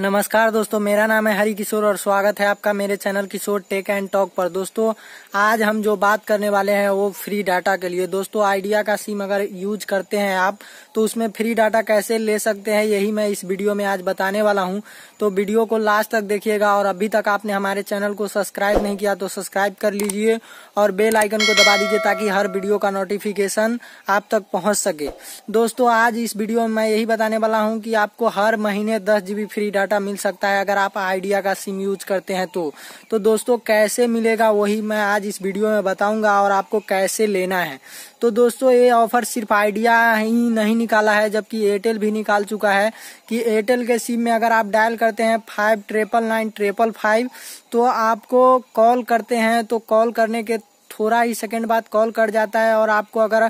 नमस्कार दोस्तों मेरा नाम है हरि किशोर और स्वागत है आपका मेरे channel Kishore tech and talk पर दोस्तों आज हम जो बात करने वाले हैं वो फ्री डाटा के लिए दोस्तों आइडिया का सिम अगर यूज करते हैं आप तो उसमें फ्री डाटा कैसे ले सकते हैं यही मैं इस वीडियो में आज बताने वाला हूं तो वीडियो को लास्ट तक देखिएगा और अभी तक आपने हमारे चैनल को सब्सक्राइब नहीं किया तो सब्सक्राइब कर लीजिए और बेल आइकन को दबा दीजिए ताकि हर वीडियो का नोटिफिकेशन आप तक पहुँच सके दोस्तों आज इस वीडियो में मैं यही बताने वाला हूँ कि आपको हर महीने दस फ्री डाटा डाटा मिल सकता है अगर आप आइडिया का सिम यूज करते हैं तो तो दोस्तों कैसे मिलेगा वही मैं आज इस वीडियो में बताऊंगा और आपको कैसे लेना है तो दोस्तों ये ऑफर सिर्फ आइडिया ही नहीं निकाला है जबकि एयरटेल भी निकाल चुका है कि एयरटेल के सिम में अगर आप डायल करते हैं five triple nine triple five तो आपको कॉल करते हैं तो कॉल करने के थोड़ा ही सेकंड बाद कॉल कर जाता है और आपको अगर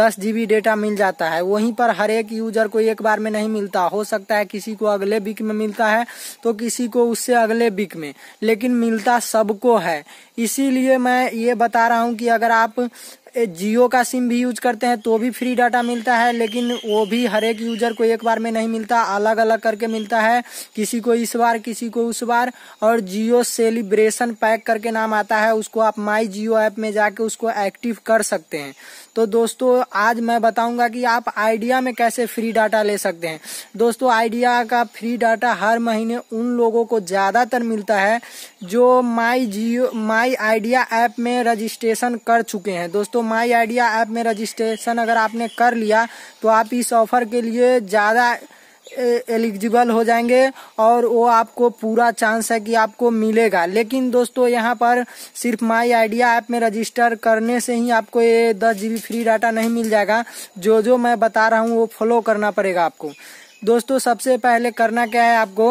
दस जी डेटा मिल जाता है वहीं पर हर एक यूजर को एक बार में नहीं मिलता हो सकता है किसी को अगले वीक में मिलता है तो किसी को उससे अगले वीक में लेकिन मिलता सबको है इसीलिए मैं ये बता रहा हूँ कि अगर आप जियो का सिम भी यूज करते हैं तो भी फ्री डाटा मिलता है लेकिन वो भी हर एक यूजर को एक बार में नहीं मिलता अलग अलग करके मिलता है किसी को इस बार किसी को उस बार और जियो सेलिब्रेशन पैक करके नाम आता है उसको आप माई जियो ऐप में जाके उसको एक्टिव कर सकते हैं तो दोस्तों आज मैं बताऊंगा कि आप आइडिया में कैसे फ्री डाटा ले सकते हैं दोस्तों आइडिया का फ्री डाटा हर महीने उन लोगों को ज़्यादातर मिलता है जो my Jio my Idea app में रजिस्ट्रेशन कर चुके हैं दोस्तों माई आइडिया ऐप में रजिस्ट्रेशन अगर आपने कर लिया तो आप इस ऑफर के लिए ज़्यादा एलिजिबल हो जाएंगे और वो आपको पूरा चांस है कि आपको मिलेगा लेकिन दोस्तों यहाँ पर सिर्फ माई आइडिया ऐप में रजिस्टर करने से ही आपको ये दस जी फ्री डाटा नहीं मिल जाएगा जो जो मैं बता रहा हूँ वो फॉलो करना पड़ेगा आपको दोस्तों सबसे पहले करना क्या है आपको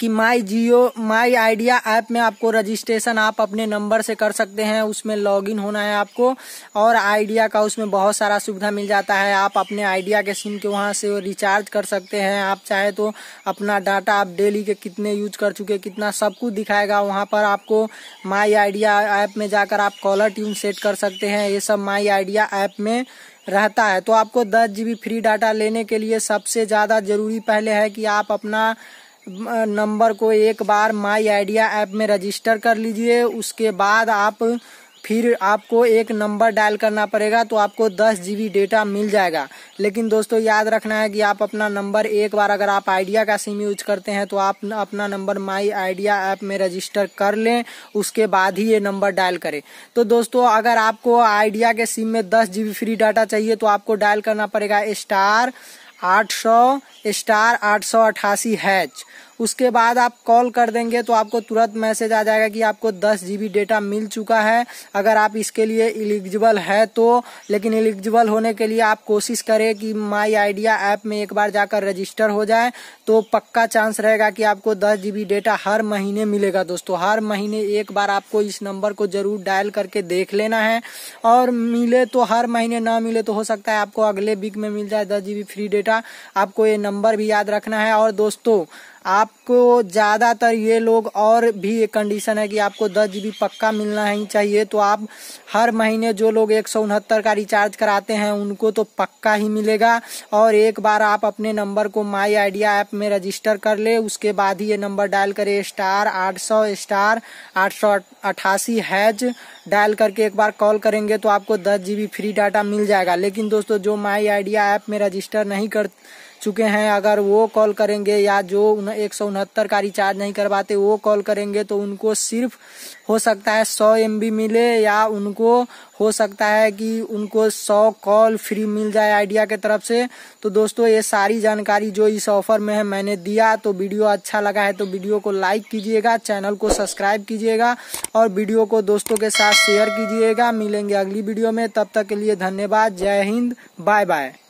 कि माई जियो माई आइडिया ऐप में आपको रजिस्ट्रेशन आप अपने नंबर से कर सकते हैं उसमें लॉगिन होना है आपको और आइडिया का उसमें बहुत सारा सुविधा मिल जाता है आप अपने आइडिया के सिम के वहाँ से रिचार्ज कर सकते हैं आप चाहे तो अपना डाटा आप डेली के कितने यूज कर चुके कितना सब कुछ दिखाएगा वहाँ पर आपको माई आइडिया ऐप में जाकर आप कॉलर ट्यून सेट कर सकते हैं ये सब माई आइडिया ऐप में रहता है तो आपको दस जी फ्री डाटा लेने के लिए सबसे ज़्यादा ज़रूरी पहले है कि आप अपना नंबर को एक बार माई आइडिया ऐप में रजिस्टर कर लीजिए उसके बाद आप फिर आपको एक नंबर डायल करना पड़ेगा तो आपको दस जी डेटा मिल जाएगा लेकिन दोस्तों याद रखना है कि आप अपना नंबर एक बार अगर आप आइडिया का सिम यूज करते हैं तो आप अपना नंबर माई आइडिया ऐप में रजिस्टर कर लें उसके बाद ही ये नंबर डायल करें तो दोस्तों अगर आपको आइडिया के सिम में दस जी फ्री डाटा चाहिए तो आपको डायल करना पड़ेगा स्टार आठ सौ स्टार आठ सौ अट्ठासी हैच उसके बाद आप कॉल कर देंगे तो आपको तुरंत मैसेज आ जाएगा कि आपको दस जी डेटा मिल चुका है अगर आप इसके लिए इलिजिबल है तो लेकिन एलिजिबल होने के लिए आप कोशिश करें कि माई आइडिया ऐप में एक बार जाकर रजिस्टर हो जाए तो पक्का चांस रहेगा कि आपको दस जी डेटा हर महीने मिलेगा दोस्तों हर महीने एक बार आपको इस नंबर को जरूर डायल करके देख लेना है और मिले तो हर महीने ना मिले तो हो सकता है आपको अगले वीक में मिल जाए दस जी फ्री डेटा आपको ये नंबर भी याद रखना है और दोस्तों आप आपको ज़्यादातर ये लोग और भी एक कंडीशन है कि आपको दस जी पक्का मिलना ही चाहिए तो आप हर महीने जो लोग एक सौ उनहत्तर का रिचार्ज कराते हैं उनको तो पक्का ही मिलेगा और एक बार आप अपने नंबर को माई आइडिया ऐप में रजिस्टर कर ले उसके बाद ही ये नंबर डायल करें स्टार आठ सौ स्टार आठ सौ अट्ठासी हैज डायल करके एक बार कॉल करेंगे तो आपको दस जी फ्री डाटा मिल जाएगा लेकिन दोस्तों जो माई आइडिया ऐप में रजिस्टर नहीं कर चुके हैं अगर वो कॉल करेंगे या जो एक सौ उनहत्तर का रिचार्ज नहीं करवाते वो कॉल करेंगे तो उनको सिर्फ हो सकता है सौ एम मिले या उनको हो सकता है कि उनको सौ कॉल फ्री मिल जाए आइडिया के तरफ से तो दोस्तों ये सारी जानकारी जो इस ऑफर में है मैंने दिया तो वीडियो अच्छा लगा है तो वीडियो को लाइक कीजिएगा चैनल को सब्सक्राइब कीजिएगा और वीडियो को दोस्तों के साथ शेयर कीजिएगा मिलेंगे अगली वीडियो में तब तक के लिए धन्यवाद जय हिंद बाय बाय